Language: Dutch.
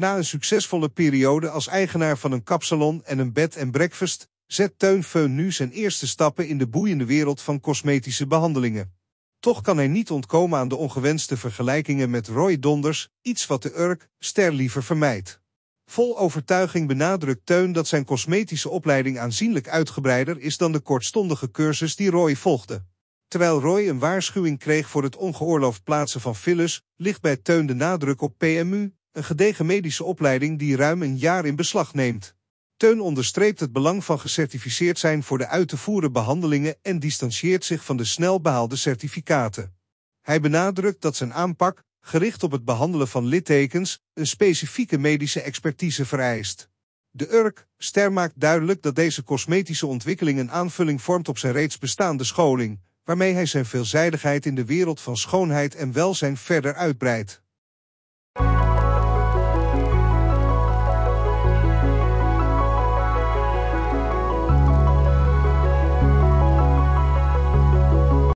Na een succesvolle periode als eigenaar van een kapsalon en een bed en breakfast, zet Teun Feun nu zijn eerste stappen in de boeiende wereld van cosmetische behandelingen. Toch kan hij niet ontkomen aan de ongewenste vergelijkingen met Roy Donders, iets wat de Urk ster liever vermijdt. Vol overtuiging benadrukt Teun dat zijn cosmetische opleiding aanzienlijk uitgebreider is dan de kortstondige cursus die Roy volgde. Terwijl Roy een waarschuwing kreeg voor het ongeoorloofd plaatsen van fillers, ligt bij Teun de nadruk op PMU, een gedegen medische opleiding die ruim een jaar in beslag neemt. Teun onderstreept het belang van gecertificeerd zijn voor de uit te voeren behandelingen en distancieert zich van de snel behaalde certificaten. Hij benadrukt dat zijn aanpak, gericht op het behandelen van littekens, een specifieke medische expertise vereist. De URK, Ster maakt duidelijk dat deze cosmetische ontwikkeling een aanvulling vormt op zijn reeds bestaande scholing, waarmee hij zijn veelzijdigheid in de wereld van schoonheid en welzijn verder uitbreidt.